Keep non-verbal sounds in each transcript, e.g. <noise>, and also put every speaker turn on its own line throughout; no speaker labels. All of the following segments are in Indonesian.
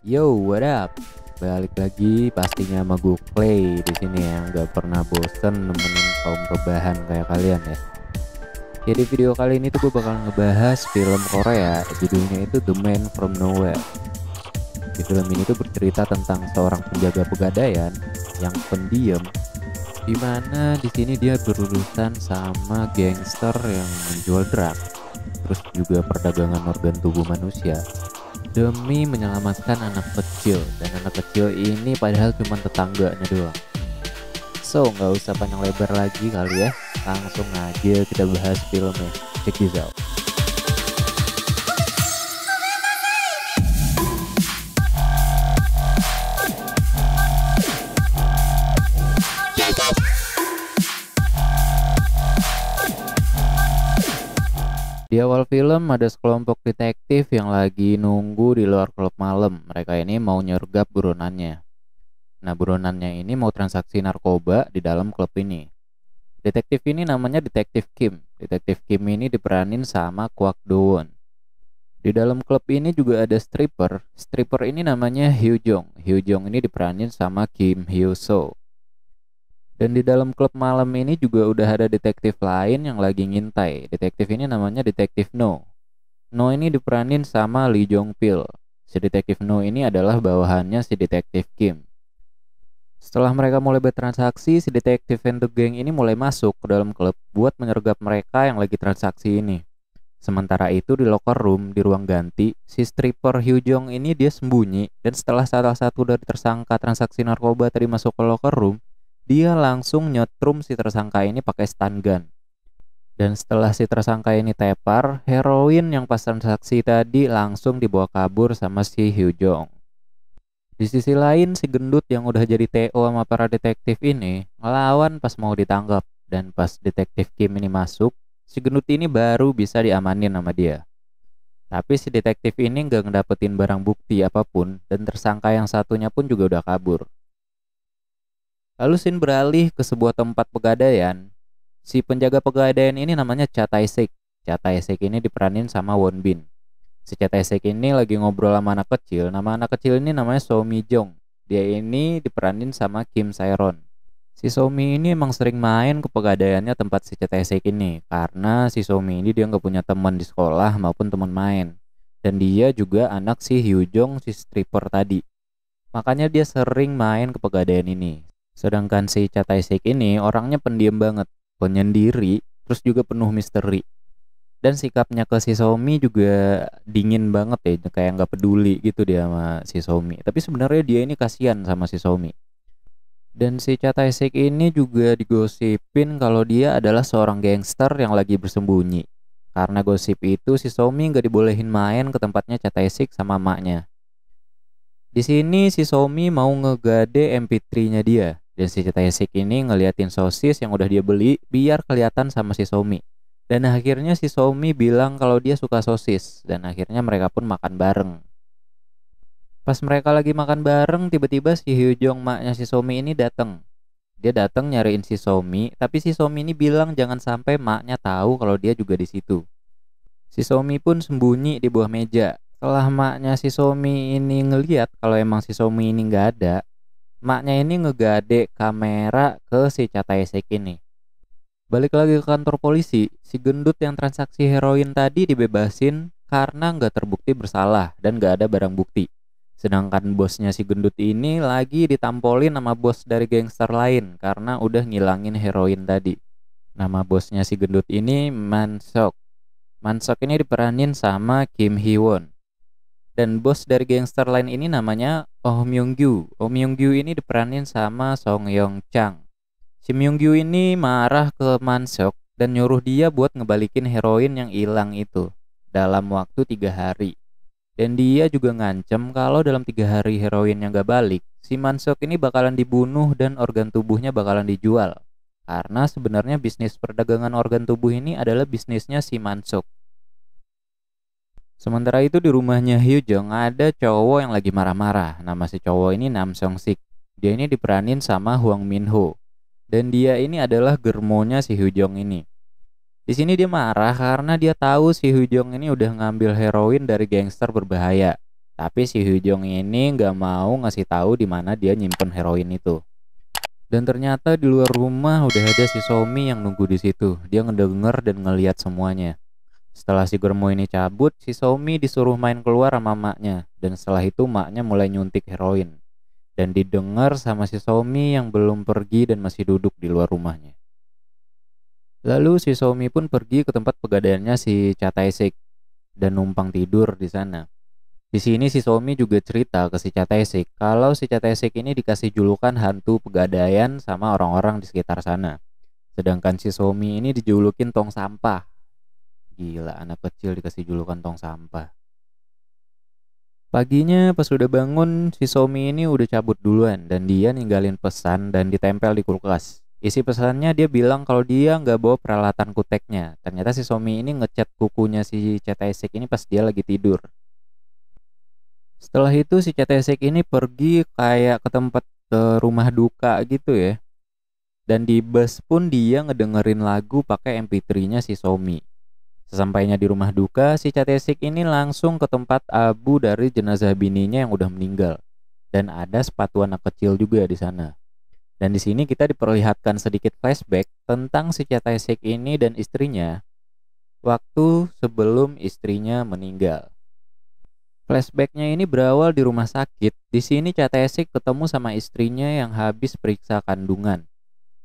Yo, what up? Balik lagi pastinya sama gue Clay di sini yang nggak pernah bosen nemenin kaum rebahan kayak kalian ya. Jadi ya, video kali ini tuh gue bakal ngebahas film Korea, judulnya itu The Man From Nowhere. Di film ini tuh bercerita tentang seorang penjaga pegadaian yang pendiam dimana di sini dia berurusan sama gangster yang menjual drug terus juga perdagangan organ tubuh manusia demi menyelamatkan anak kecil dan anak kecil ini padahal cuma tetangganya doang so nggak usah panjang lebar lagi kali ya langsung aja kita bahas filmnya check this out Di awal film ada sekelompok detektif yang lagi nunggu di luar klub malam. Mereka ini mau nyergap buronannya. Nah, buronannya ini mau transaksi narkoba di dalam klub ini. Detektif ini namanya Detektif Kim. Detektif Kim ini diperanin sama Kwak Dowon. Di dalam klub ini juga ada stripper. Stripper ini namanya Hyo Jong. Hyo Jong ini diperanin sama Kim Hyo So. Dan di dalam klub malam ini juga udah ada detektif lain yang lagi ngintai. Detektif ini namanya Detektif No. No ini diperanin sama Lee Jong Pil. Si Detektif No ini adalah bawahannya si Detektif Kim. Setelah mereka mulai bertransaksi, si Detektif and the Gang ini mulai masuk ke dalam klub buat menyergap mereka yang lagi transaksi ini. Sementara itu di locker room di ruang ganti, si stripper Hyu Jong ini dia sembunyi dan setelah salah satu dari tersangka transaksi narkoba tadi masuk ke locker room, dia langsung nyetrum si tersangka ini pakai stun gun. Dan setelah si tersangka ini tepar, heroin yang pas transaksi tadi langsung dibawa kabur sama si Hyujong. Di sisi lain, si gendut yang udah jadi TO sama para detektif ini ngelawan pas mau ditangkap. Dan pas detektif Kim ini masuk, si gendut ini baru bisa diamanin sama dia. Tapi si detektif ini nggak ngedapetin barang bukti apapun dan tersangka yang satunya pun juga udah kabur. Lalu sin beralih ke sebuah tempat pegadaian. Si penjaga pegadaian ini namanya Cha Cha Tae Tae Chataisek ini diperanin sama Won Bin. Si Cha Tae Chataisek ini lagi ngobrol sama anak kecil. Nama anak kecil ini namanya So Mi Jong. Dia ini diperanin sama Kim Sairon. Si Somi ini emang sering main ke pegadaiannya tempat si CTSEK ini karena si Somi ini dia nggak punya teman di sekolah maupun teman main. Dan dia juga anak si Hyujong si stripper tadi. Makanya dia sering main ke pegadaian ini. Sedangkan si Chataisek ini orangnya pendiam banget, penyendiri, terus juga penuh misteri. Dan sikapnya ke si Somi juga dingin banget ya, kayak nggak peduli gitu dia sama si Somi. Tapi sebenarnya dia ini kasihan sama si Somi. Dan si Chataisek ini juga digosipin kalau dia adalah seorang gangster yang lagi bersembunyi. Karena gosip itu si Somi nggak dibolehin main ke tempatnya Chataisek sama maknya. Di sini si Somi mau ngegade MP3-nya dia. Dan si Cetesik ini ngeliatin sosis yang udah dia beli biar kelihatan sama si Somi. Dan akhirnya si Somi bilang kalau dia suka sosis dan akhirnya mereka pun makan bareng. Pas mereka lagi makan bareng, tiba-tiba si Hyujong maknya si Somi ini datang. Dia datang nyariin si Somi, tapi si Somi ini bilang jangan sampai maknya tahu kalau dia juga di situ. Si Somi pun sembunyi di bawah meja setelah maknya si Somi ini ngeliat kalau emang si Somi ini nggak ada maknya ini ngegade kamera ke si Cataesek ini balik lagi ke kantor polisi si gendut yang transaksi heroin tadi dibebasin karena nggak terbukti bersalah dan nggak ada barang bukti sedangkan bosnya si gendut ini lagi ditampolin sama bos dari gangster lain karena udah ngilangin heroin tadi nama bosnya si gendut ini Mansok Mansok ini diperanin sama Kim Hee Won. Dan bos dari gangster lain ini namanya Oh Myung Gyu. Oh Myung Gyu ini diperanin sama Song Yong Chang. Si Myung Gyu ini marah ke Mansok dan nyuruh dia buat ngebalikin heroin yang hilang itu dalam waktu tiga hari. Dan dia juga ngancem kalau dalam tiga hari heroin yang gak balik, si Mansok ini bakalan dibunuh dan organ tubuhnya bakalan dijual. Karena sebenarnya bisnis perdagangan organ tubuh ini adalah bisnisnya si Mansok. Sementara itu di rumahnya Hyo-jung ada cowok yang lagi marah-marah. Nama si cowok ini Nam Song Sik. Dia ini diperanin sama Huang Min Ho. Dan dia ini adalah germonya si Hyo-jung ini. Di sini dia marah karena dia tahu si Hyo-jung ini udah ngambil heroin dari gangster berbahaya. Tapi si Hyo-jung ini nggak mau ngasih tahu di mana dia nyimpen heroin itu. Dan ternyata di luar rumah udah ada si Somi yang nunggu di situ. Dia ngedenger dan ngeliat semuanya. Setelah si Germo ini cabut, si Somi disuruh main keluar sama maknya dan setelah itu maknya mulai nyuntik heroin. Dan didengar sama si Somi yang belum pergi dan masih duduk di luar rumahnya. Lalu si Somi pun pergi ke tempat pegadaiannya si Chataisik dan numpang tidur di sana. Di sini si Somi juga cerita ke si Chataisik kalau si Chataisik ini dikasih julukan hantu pegadaian sama orang-orang di sekitar sana. Sedangkan si Somi ini dijulukin tong sampah Gila, anak kecil dikasih julukan tong sampah. Paginya pas udah bangun, si Somi ini udah cabut duluan dan dia ninggalin pesan dan ditempel di kulkas. Isi pesannya dia bilang kalau dia nggak bawa peralatan kuteknya. Ternyata si Somi ini ngecat kukunya si Cetesek ini pas dia lagi tidur. Setelah itu si Cetesek ini pergi kayak ke tempat ke eh, rumah duka gitu ya. Dan di bus pun dia ngedengerin lagu pakai MP3-nya si Somi. Sesampainya di rumah duka, si Catesik ini langsung ke tempat abu dari jenazah bininya yang udah meninggal. Dan ada sepatu anak kecil juga di sana. Dan di sini kita diperlihatkan sedikit flashback tentang si Catesik ini dan istrinya waktu sebelum istrinya meninggal. Flashbacknya ini berawal di rumah sakit. Di sini Catesik ketemu sama istrinya yang habis periksa kandungan.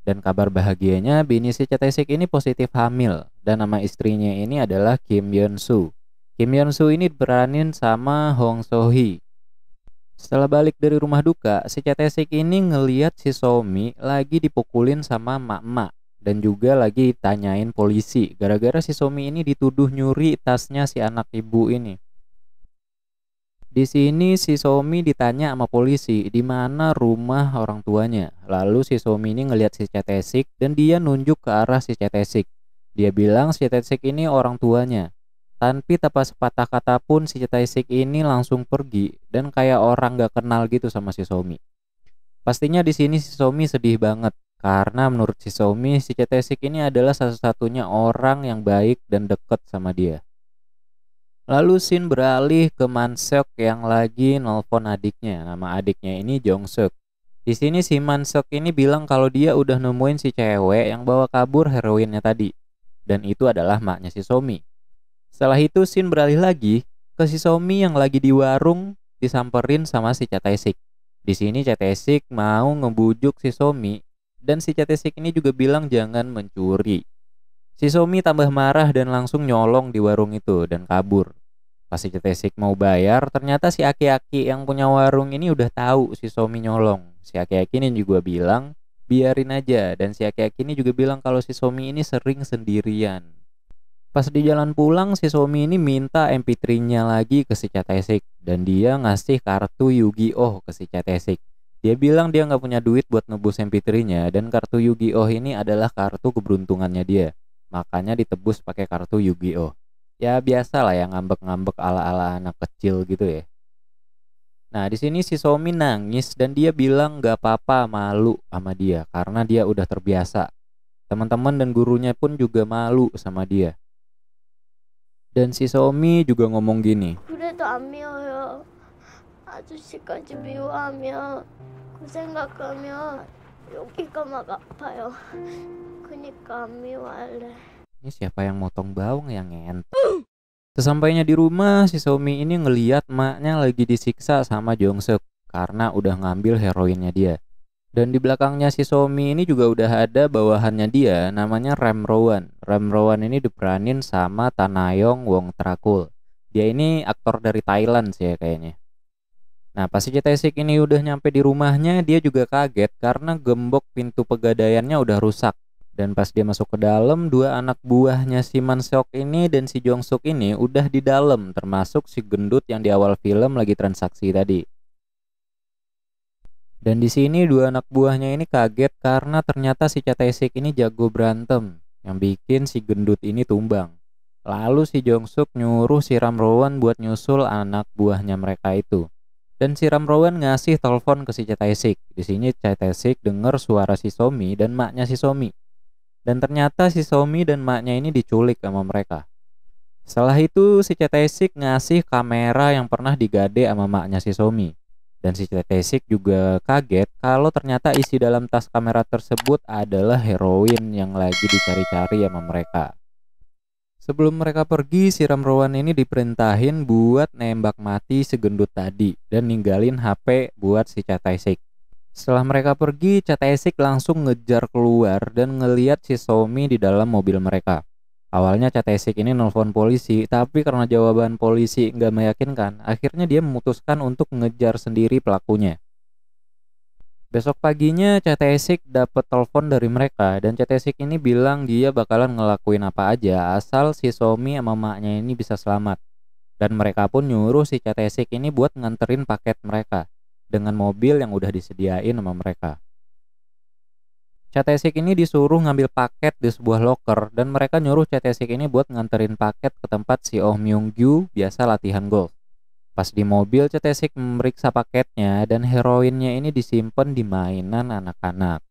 Dan kabar bahagianya, bini si Catesik ini positif hamil dan nama istrinya ini adalah Kim Yeon Soo. Kim Yeon Soo ini diperanin sama Hong So Hee. Setelah balik dari rumah duka, si Catesik ini ngeliat si Somi lagi dipukulin sama mak-mak dan juga lagi ditanyain polisi gara-gara si Somi ini dituduh nyuri tasnya si anak ibu ini. Di sini si Somi ditanya sama polisi di mana rumah orang tuanya. Lalu si Somi ini ngelihat si Cetesik dan dia nunjuk ke arah si Cetesik. Dia bilang si Taesik ini orang tuanya. Tanpi tanpa sepatah kata pun si Taesik ini langsung pergi dan kayak orang gak kenal gitu sama si Somi. Pastinya di sini si Somi sedih banget karena menurut si Somi si Taesik ini adalah satu-satunya orang yang baik dan deket sama dia. Lalu sin beralih ke Mansuk yang lagi nelfon adiknya. Nama adiknya ini Jongseok. Di sini si Mansuk ini bilang kalau dia udah nemuin si cewek yang bawa kabur heroinnya tadi dan itu adalah maknya si Somi. Setelah itu Shin beralih lagi ke si Somi yang lagi di warung disamperin sama si Catesik. Di sini Catesik mau ngebujuk si Somi dan si Catesik ini juga bilang jangan mencuri. Si Somi tambah marah dan langsung nyolong di warung itu dan kabur. Pas si Catesik mau bayar, ternyata si aki-aki yang punya warung ini udah tahu si Somi nyolong. Si aki-aki ini juga bilang, biarin aja dan si aki-aki ini juga bilang kalau si Somi ini sering sendirian. Pas di jalan pulang si Somi ini minta MP3-nya lagi ke si Catesik dan dia ngasih kartu Yu-Gi-Oh ke si Catesik. Dia bilang dia nggak punya duit buat nebus MP3-nya dan kartu Yu-Gi-Oh ini adalah kartu keberuntungannya dia. Makanya ditebus pakai kartu Yu-Gi-Oh. Ya biasa lah ya ngambek-ngambek ala-ala anak kecil gitu ya. Nah, di sini si Somi nangis dan dia bilang gak apa-apa malu sama dia karena dia udah terbiasa. Teman-teman dan gurunya pun juga malu sama dia. Dan si Somi juga ngomong gini. Aku Aku sih sih Yuki Ini siapa yang motong bawang yang ngentot? <gasps> Sesampainya di rumah, si Somi ini ngeliat maknya lagi disiksa sama Seok karena udah ngambil heroinnya dia. Dan di belakangnya si Somi ini juga udah ada bawahannya dia, namanya Rem Rowan. Rem Rowan ini diperanin sama Tanayong Wong Trakul. Dia ini aktor dari Thailand sih ya kayaknya. Nah pas si ini udah nyampe di rumahnya, dia juga kaget karena gembok pintu pegadaiannya udah rusak. Dan pas dia masuk ke dalam, dua anak buahnya si Manseok ini dan si Jong Suk ini udah di dalam, termasuk si gendut yang di awal film lagi transaksi tadi. Dan di sini dua anak buahnya ini kaget karena ternyata si Catesik ini jago berantem, yang bikin si gendut ini tumbang. Lalu si Jong Suk nyuruh si Rowan buat nyusul anak buahnya mereka itu. Dan si Rowan ngasih telepon ke si Catesik. Di sini Catesik dengar suara si Somi dan maknya si Somi dan ternyata si Somi dan maknya ini diculik sama mereka. Setelah itu si Cetesik ngasih kamera yang pernah digade sama maknya si Somi. Dan si Cetesik juga kaget kalau ternyata isi dalam tas kamera tersebut adalah heroin yang lagi dicari-cari sama mereka. Sebelum mereka pergi, si Ramrowan ini diperintahin buat nembak mati segendut tadi dan ninggalin HP buat si Cetesik. Setelah mereka pergi, Catesik langsung ngejar keluar dan ngeliat si Somi di dalam mobil mereka. Awalnya Catesik ini nelfon polisi, tapi karena jawaban polisi nggak meyakinkan, akhirnya dia memutuskan untuk ngejar sendiri pelakunya. Besok paginya Catesik dapat telepon dari mereka dan Catesik ini bilang dia bakalan ngelakuin apa aja asal si Somi sama maknya ini bisa selamat. Dan mereka pun nyuruh si Catesik ini buat nganterin paket mereka dengan mobil yang udah disediain sama mereka. Catesik ini disuruh ngambil paket di sebuah locker dan mereka nyuruh Catesik ini buat nganterin paket ke tempat si Oh Myung Gyu biasa latihan golf. Pas di mobil Catesik memeriksa paketnya dan heroinnya ini disimpan di mainan anak-anak.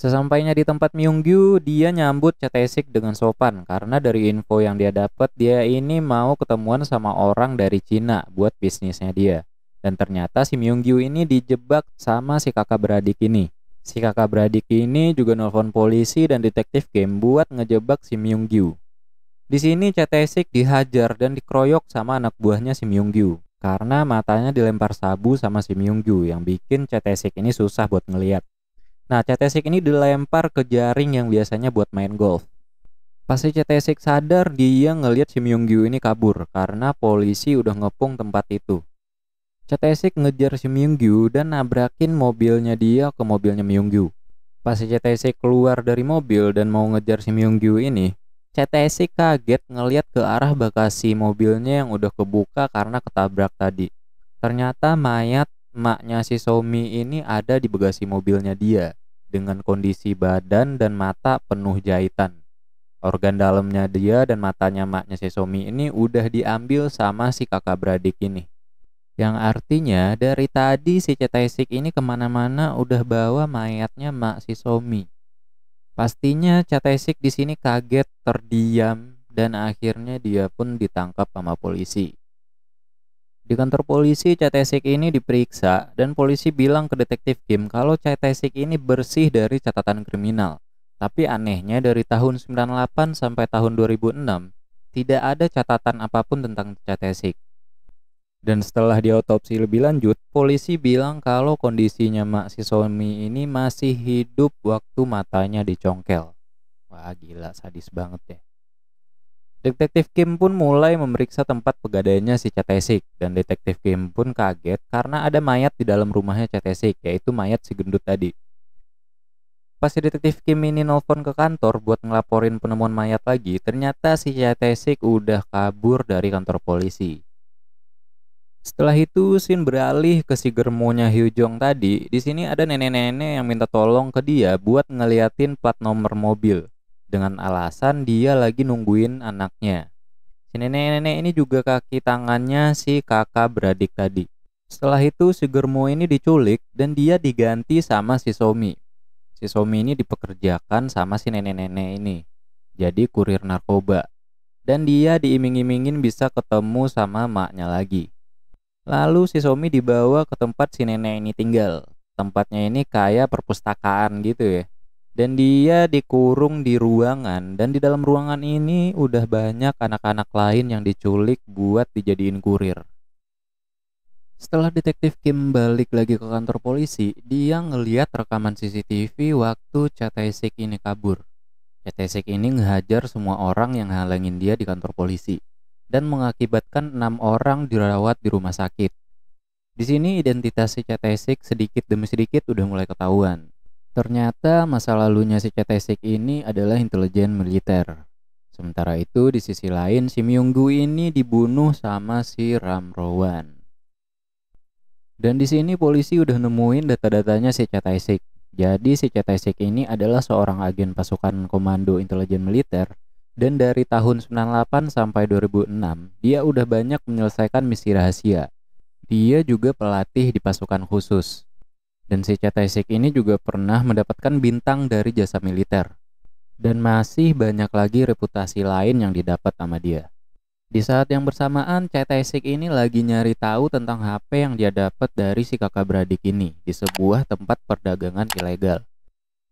Sesampainya di tempat Myunggyu, dia nyambut Catesik dengan sopan karena dari info yang dia dapat, dia ini mau ketemuan sama orang dari Cina buat bisnisnya dia. Dan ternyata si Myunggyu ini dijebak sama si kakak beradik ini. Si kakak beradik ini juga nelfon polisi dan detektif game buat ngejebak si Myunggyu. Di sini Cetesik dihajar dan dikeroyok sama anak buahnya si Myunggyu karena matanya dilempar sabu sama si Myunggyu yang bikin Cetesik ini susah buat ngeliat. Nah, Cetesik ini dilempar ke jaring yang biasanya buat main golf. Pas si Cetesik sadar, dia ngeliat si Myunggyu ini kabur karena polisi udah ngepung tempat itu. Cetesik ngejar si Myunggyu dan nabrakin mobilnya dia ke mobilnya Myunggyu. Pas si Cetesik keluar dari mobil dan mau ngejar si Myunggyu ini, Cetesik kaget ngeliat ke arah bagasi mobilnya yang udah kebuka karena ketabrak tadi. Ternyata mayat maknya si Somi ini ada di bagasi mobilnya dia dengan kondisi badan dan mata penuh jahitan. Organ dalamnya dia dan matanya maknya si Somi ini udah diambil sama si kakak beradik ini. Yang artinya dari tadi si Cetaisik ini kemana-mana udah bawa mayatnya Mak si Somi. Pastinya Cetaisik di sini kaget, terdiam, dan akhirnya dia pun ditangkap sama polisi. Di kantor polisi, Cetesik ini diperiksa dan polisi bilang ke detektif Kim kalau Cetesik ini bersih dari catatan kriminal. Tapi anehnya dari tahun 98 sampai tahun 2006 tidak ada catatan apapun tentang Cetesik. Dan setelah diotopsi lebih lanjut, polisi bilang kalau kondisinya Mak si ini masih hidup waktu matanya dicongkel. Wah gila sadis banget ya. Detektif Kim pun mulai memeriksa tempat pegadaiannya si Cetesik dan detektif Kim pun kaget karena ada mayat di dalam rumahnya Cetesik yaitu mayat si gendut tadi. Pas detektif Kim ini nelfon ke kantor buat ngelaporin penemuan mayat lagi, ternyata si Cetesik udah kabur dari kantor polisi. Setelah itu, sin beralih ke si germonya Hyujong tadi. Di sini ada nenek-nenek yang minta tolong ke dia buat ngeliatin plat nomor mobil dengan alasan dia lagi nungguin anaknya. Si nenek-nenek ini juga kaki tangannya si kakak beradik tadi. Setelah itu, si germo ini diculik dan dia diganti sama si Somi. Si Somi ini dipekerjakan sama si nenek-nenek ini, jadi kurir narkoba. Dan dia diiming-imingin bisa ketemu sama maknya lagi. Lalu si Somi dibawa ke tempat si nenek ini tinggal. Tempatnya ini kayak perpustakaan gitu ya. Dan dia dikurung di ruangan dan di dalam ruangan ini udah banyak anak-anak lain yang diculik buat dijadiin kurir. Setelah detektif Kim balik lagi ke kantor polisi, dia ngeliat rekaman CCTV waktu Chatesik ini kabur. Chatesik ini ngehajar semua orang yang halangin dia di kantor polisi dan mengakibatkan enam orang dirawat di rumah sakit. Di sini identitas si Cetesik sedikit demi sedikit udah mulai ketahuan. Ternyata masa lalunya si Cetesik ini adalah intelijen militer. Sementara itu di sisi lain si Myunggu ini dibunuh sama si Ramrowan. Dan di sini polisi udah nemuin data-datanya si Cetesik. Jadi si Cetesik ini adalah seorang agen pasukan komando intelijen militer dan dari tahun 98 sampai 2006, dia udah banyak menyelesaikan misi rahasia. Dia juga pelatih di pasukan khusus. Dan si Cetaisik ini juga pernah mendapatkan bintang dari jasa militer. Dan masih banyak lagi reputasi lain yang didapat sama dia. Di saat yang bersamaan, Cetaisik ini lagi nyari tahu tentang HP yang dia dapat dari si kakak beradik ini di sebuah tempat perdagangan ilegal.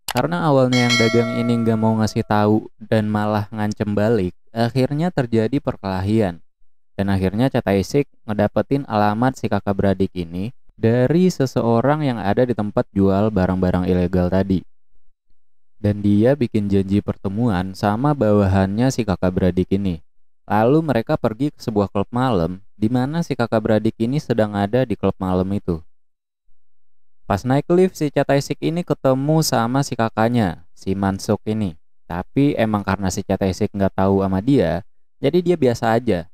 Karena awalnya yang dagang ini nggak mau ngasih tahu dan malah ngancem balik, akhirnya terjadi perkelahian. Dan akhirnya Cetaisik ngedapetin alamat si kakak beradik ini dari seseorang yang ada di tempat jual barang-barang ilegal tadi. Dan dia bikin janji pertemuan sama bawahannya si kakak beradik ini. Lalu mereka pergi ke sebuah klub malam, di mana si kakak beradik ini sedang ada di klub malam itu. Pas naik lift si Cetaisik ini ketemu sama si kakaknya, si Mansuk ini. Tapi emang karena si Cetaisik nggak tahu sama dia, jadi dia biasa aja.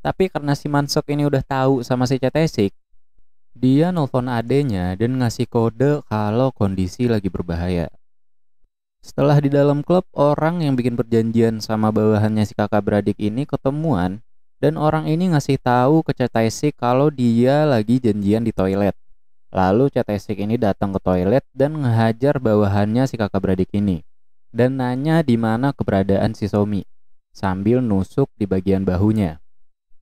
Tapi karena si Mansuk ini udah tahu sama si Cetaisik, dia nelfon adenya dan ngasih kode kalau kondisi lagi berbahaya. Setelah di dalam klub, orang yang bikin perjanjian sama bawahannya si kakak beradik ini ketemuan dan orang ini ngasih tahu ke Cetaisik kalau dia lagi janjian di toilet. Lalu Cetesik ini datang ke toilet dan menghajar bawahannya si kakak beradik ini dan nanya di mana keberadaan si Somi sambil nusuk di bagian bahunya.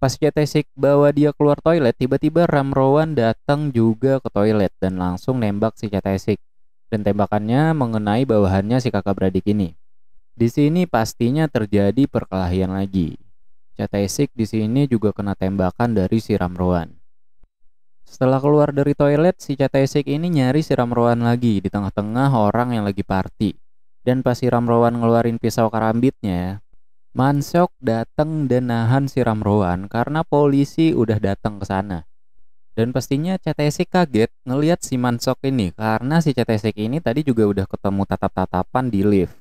Pas Cetesik bawa dia keluar toilet, tiba-tiba Ramrowan datang juga ke toilet dan langsung nembak si Cetesik dan tembakannya mengenai bawahannya si kakak beradik ini. Di sini pastinya terjadi perkelahian lagi. Cetesik di sini juga kena tembakan dari si Ramrowan. Setelah keluar dari toilet, si Catesik ini nyari si Ramrowan lagi di tengah-tengah orang yang lagi party. Dan pas si Ramrowan ngeluarin pisau karambitnya, mansok datang dan nahan si Ramrowan karena polisi udah datang ke sana. Dan pastinya Catesik kaget ngelihat si Mansok ini karena si Catesik ini tadi juga udah ketemu tatap-tatapan di lift.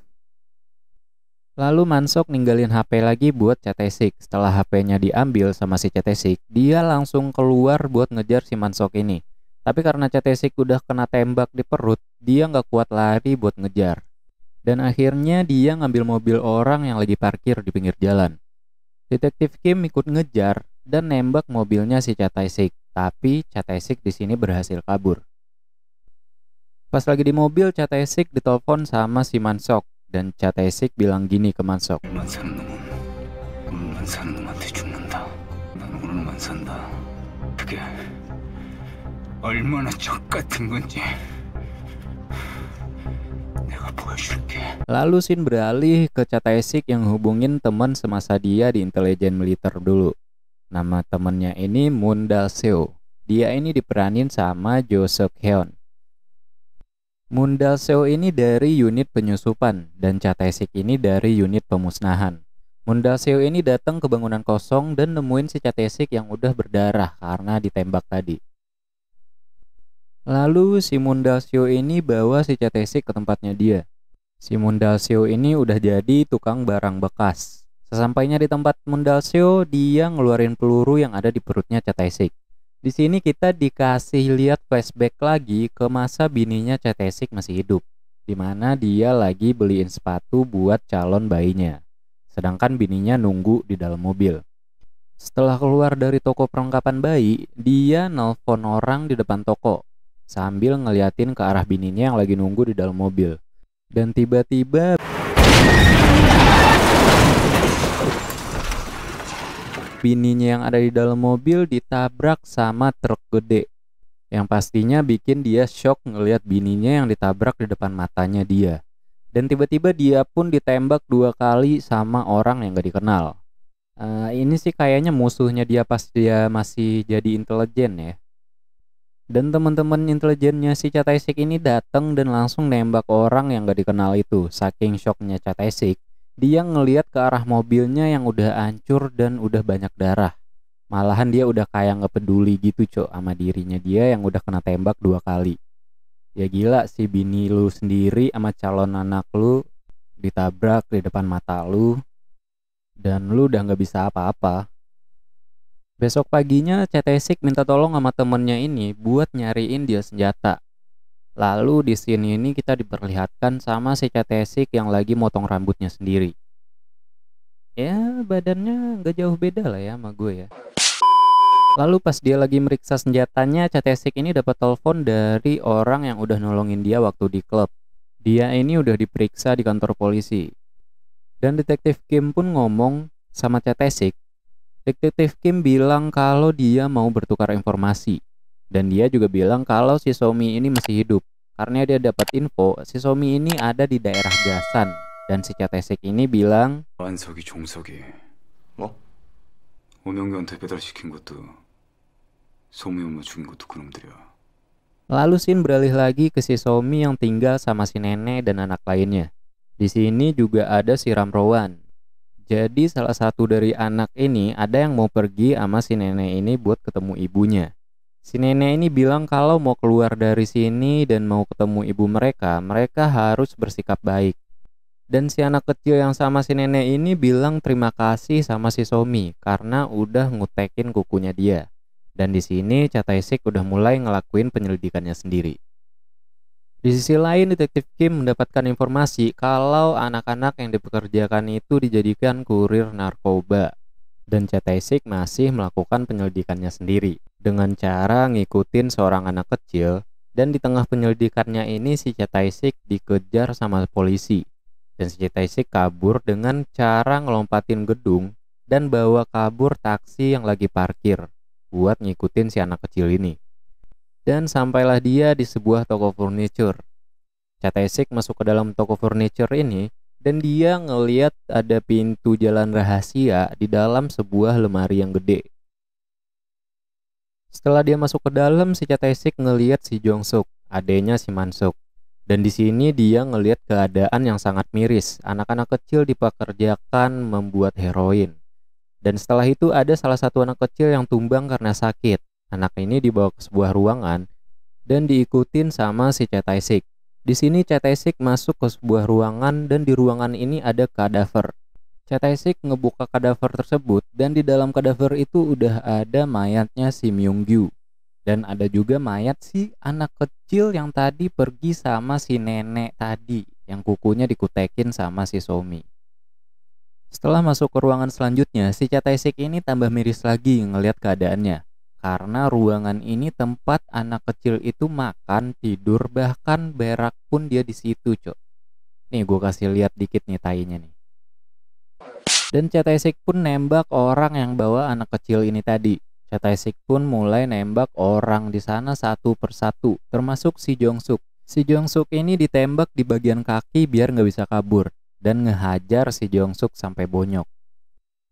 Lalu Mansok ninggalin HP lagi buat Cetesik. Setelah HP-nya diambil sama si Cetesik, dia langsung keluar buat ngejar si Mansok ini. Tapi karena Cetesik udah kena tembak di perut, dia nggak kuat lari buat ngejar. Dan akhirnya dia ngambil mobil orang yang lagi parkir di pinggir jalan. Detektif Kim ikut ngejar dan nembak mobilnya si Cetesik. tapi Cetesik di sini berhasil kabur. Pas lagi di mobil, Cetesik ditelepon sama si Mansok dan Chatesik bilang gini ke Mansok. Lalu Sin beralih ke Chatesik yang hubungin teman semasa dia di intelijen militer dulu. Nama temennya ini Mundal Dia ini diperanin sama Joseph Heon. Hyun. Mundalseo ini dari unit penyusupan dan Catesik ini dari unit pemusnahan. Mundalseo ini datang ke bangunan kosong dan nemuin si Catesik yang udah berdarah karena ditembak tadi. Lalu si Mundalseo ini bawa si Catesik ke tempatnya dia. Si Mundalseo ini udah jadi tukang barang bekas. Sesampainya di tempat Mundalseo, dia ngeluarin peluru yang ada di perutnya Catesik. Di sini kita dikasih lihat flashback lagi ke masa bininya Cetesik masih hidup, di mana dia lagi beliin sepatu buat calon bayinya, sedangkan bininya nunggu di dalam mobil. Setelah keluar dari toko perlengkapan bayi, dia nelpon orang di depan toko sambil ngeliatin ke arah bininya yang lagi nunggu di dalam mobil. Dan tiba-tiba bininya yang ada di dalam mobil ditabrak sama truk gede yang pastinya bikin dia shock ngelihat bininya yang ditabrak di depan matanya dia. Dan tiba-tiba dia pun ditembak dua kali sama orang yang gak dikenal. Uh, ini sih kayaknya musuhnya dia pas dia masih jadi intelijen ya. Dan teman-teman intelijennya si Cataisik ini datang dan langsung nembak orang yang gak dikenal itu. Saking shocknya Cataisik, dia ngeliat ke arah mobilnya yang udah hancur dan udah banyak darah. Malahan dia udah kayak nggak peduli gitu cok sama dirinya dia yang udah kena tembak dua kali. Ya gila si bini lu sendiri sama calon anak lu ditabrak di depan mata lu dan lu udah nggak bisa apa-apa. Besok paginya CTSIK minta tolong sama temennya ini buat nyariin dia senjata Lalu di sini ini kita diperlihatkan sama si Catesik yang lagi motong rambutnya sendiri. Ya badannya nggak jauh beda lah ya sama gue ya. Lalu pas dia lagi meriksa senjatanya, Catesik ini dapat telepon dari orang yang udah nolongin dia waktu di klub. Dia ini udah diperiksa di kantor polisi. Dan detektif Kim pun ngomong sama Catesik. Detektif Kim bilang kalau dia mau bertukar informasi dan dia juga bilang kalau si Somi ini masih hidup. Karena dia dapat info, si Somi ini ada di daerah Gasan. Dan si Catesik ini bilang, Lalu Sin beralih lagi ke si Somi yang tinggal sama si nenek dan anak lainnya. Di sini juga ada si Ramrowan. Jadi salah satu dari anak ini ada yang mau pergi sama si nenek ini buat ketemu ibunya. Si nenek ini bilang kalau mau keluar dari sini dan mau ketemu ibu mereka, mereka harus bersikap baik. Dan si anak kecil yang sama si nenek ini bilang terima kasih sama si Somi karena udah ngutekin kukunya dia. Dan di sini Cataisik udah mulai ngelakuin penyelidikannya sendiri. Di sisi lain, detektif Kim mendapatkan informasi kalau anak-anak yang dipekerjakan itu dijadikan kurir narkoba, dan CTSIC masih melakukan penyelidikannya sendiri dengan cara ngikutin seorang anak kecil dan di tengah penyelidikannya ini si Cetaisik dikejar sama polisi dan si Cetaisik kabur dengan cara ngelompatin gedung dan bawa kabur taksi yang lagi parkir buat ngikutin si anak kecil ini. Dan sampailah dia di sebuah toko furniture. Cetaisik masuk ke dalam toko furniture ini dan dia ngeliat ada pintu jalan rahasia di dalam sebuah lemari yang gede. Setelah dia masuk ke dalam, si Catesik ngeliat si Jong Suk, adanya si Mansuk. Dan di sini dia ngeliat keadaan yang sangat miris. Anak-anak kecil dipekerjakan membuat heroin. Dan setelah itu ada salah satu anak kecil yang tumbang karena sakit. Anak ini dibawa ke sebuah ruangan dan diikutin sama si Cetaisik. Di sini Cetaisik masuk ke sebuah ruangan dan di ruangan ini ada kadaver. Cat ngebuka kadaver tersebut dan di dalam kadaver itu udah ada mayatnya si Myung Dan ada juga mayat si anak kecil yang tadi pergi sama si nenek tadi yang kukunya dikutekin sama si Somi. Setelah masuk ke ruangan selanjutnya, si Cat ini tambah miris lagi ngelihat keadaannya. Karena ruangan ini tempat anak kecil itu makan, tidur, bahkan berak pun dia di situ, Cok. Nih gue kasih lihat dikit nih tainya nih. Dan Cetaisik pun nembak orang yang bawa anak kecil ini tadi. Cetaisik pun mulai nembak orang di sana satu persatu, termasuk si Jongsuk. Si Jongsuk ini ditembak di bagian kaki biar nggak bisa kabur dan ngehajar si Jongsuk sampai bonyok.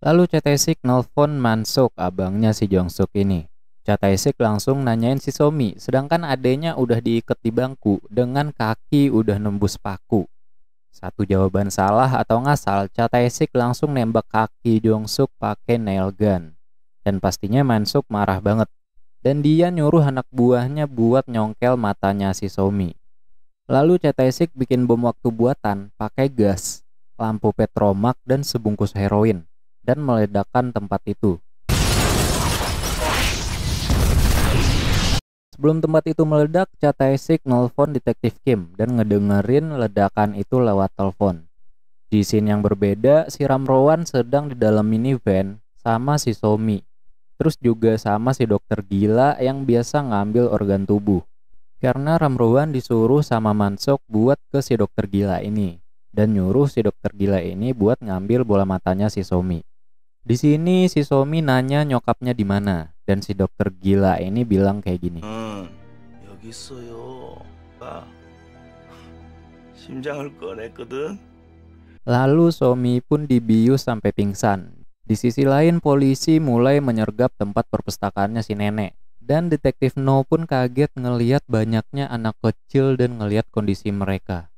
Lalu Cetaisik nelfon Mansuk, abangnya si Jongsuk ini. Cetaisik langsung nanyain si Somi, sedangkan adenya udah diikat di bangku dengan kaki udah nembus paku. Satu jawaban salah atau ngasal, Cha Tae-sik langsung nembak kaki Jong-suk pakai nail gun. Dan pastinya Mansuk marah banget. Dan dia nyuruh anak buahnya buat nyongkel matanya si Somi. Lalu Cha Tae-sik bikin bom waktu buatan pakai gas, lampu petromak dan sebungkus heroin dan meledakkan tempat itu. Sebelum tempat itu meledak, Cha signal sik nelfon detektif Kim dan ngedengerin ledakan itu lewat telepon. Di scene yang berbeda, si Ramrowan sedang di dalam minivan sama si Somi. Terus juga sama si dokter gila yang biasa ngambil organ tubuh. Karena Ramrowan disuruh sama Mansok buat ke si dokter gila ini. Dan nyuruh si dokter gila ini buat ngambil bola matanya si Somi. Di sini si Somi nanya nyokapnya di mana dan si dokter gila ini bilang kayak gini. Hmm. 있어요. 아, 심장을 꺼냈거든. Lalu Somi pun dibius sampai pingsan. Di sisi lain polisi mulai menyergap tempat perpustakaannya si nenek. Dan detektif No pun kaget ngeliat banyaknya anak kecil dan ngeliat kondisi mereka.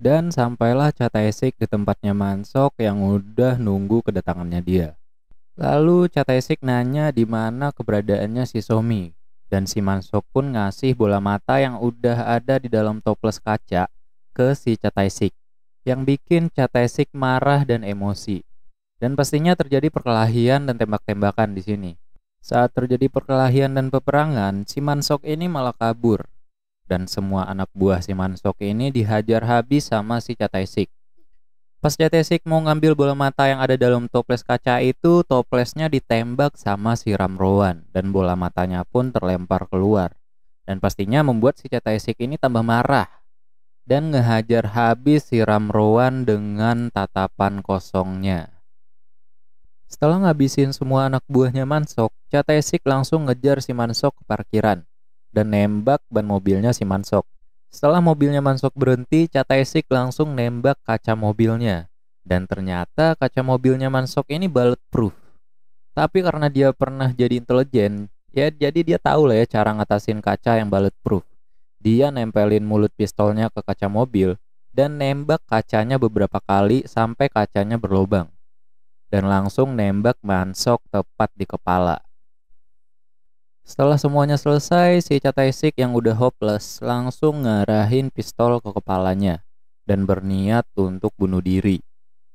Dan sampailah Cat Esik di tempatnya Mansok yang udah nunggu kedatangannya dia. Lalu Cat Esik nanya di mana keberadaannya si Somi. Dan si Mansok pun ngasih bola mata yang udah ada di dalam toples kaca ke si Chataisik yang bikin Chataisik marah dan emosi. Dan pastinya terjadi perkelahian dan tembak-tembakan di sini. Saat terjadi perkelahian dan peperangan, si Mansok ini malah kabur. Dan semua anak buah si Mansok ini dihajar habis sama si Chataisik. Pas Jatesik mau ngambil bola mata yang ada dalam toples kaca itu, toplesnya ditembak sama si Ramroan dan bola matanya pun terlempar keluar. Dan pastinya membuat si Jatesik ini tambah marah dan ngehajar habis si Ramroan dengan tatapan kosongnya. Setelah ngabisin semua anak buahnya Mansok, Jatesik langsung ngejar si Mansok ke parkiran dan nembak ban mobilnya si Mansok. Setelah mobilnya Mansok berhenti, Cataisik langsung nembak kaca mobilnya. Dan ternyata kaca mobilnya Mansok ini bulletproof. Tapi karena dia pernah jadi intelijen, ya jadi dia tahu lah ya cara ngatasin kaca yang bulletproof. Dia nempelin mulut pistolnya ke kaca mobil dan nembak kacanya beberapa kali sampai kacanya berlobang. Dan langsung nembak Mansok tepat di kepala. Setelah semuanya selesai, si Cataisik yang udah hopeless langsung ngarahin pistol ke kepalanya dan berniat untuk bunuh diri.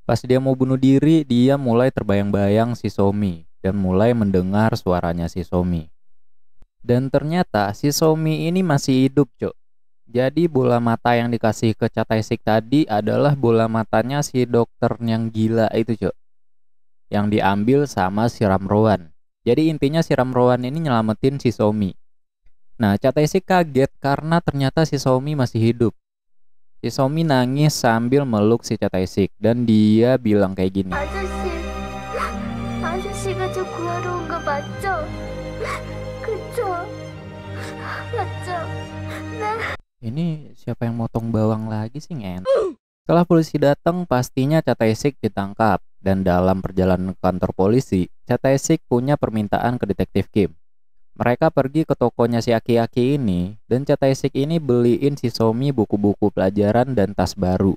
Pas dia mau bunuh diri, dia mulai terbayang-bayang si Somi dan mulai mendengar suaranya si Somi. Dan ternyata si Somi ini masih hidup, Cok. Jadi bola mata yang dikasih ke Cataisik tadi adalah bola matanya si dokter yang gila itu, Cok. Yang diambil sama si Ramroan. Jadi intinya si Rowan ini nyelamatin si Somi. Nah, sih kaget karena ternyata si Somi masih hidup. Si Somi nangis sambil meluk si sih, dan dia bilang kayak gini. Ini siapa yang motong bawang lagi sih ngen? <laughs> Setelah polisi datang, pastinya Cataisik ditangkap dan dalam perjalanan ke kantor polisi, Cataisik punya permintaan ke detektif Kim. Mereka pergi ke tokonya si aki-aki ini dan Cataisik ini beliin si Somi buku-buku pelajaran dan tas baru.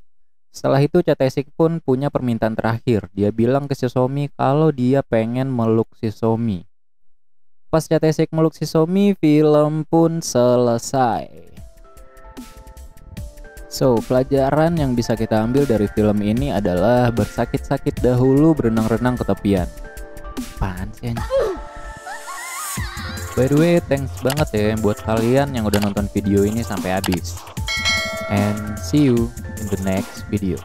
Setelah itu Cataisik pun punya permintaan terakhir. Dia bilang ke si Somi kalau dia pengen meluk si Somi. Pas Cataisik meluk si Somi, film pun selesai. So, pelajaran yang bisa kita ambil dari film ini adalah bersakit-sakit dahulu berenang-renang ke tepian. Apaan sih By the way, thanks banget ya buat kalian yang udah nonton video ini sampai habis. And see you in the next video.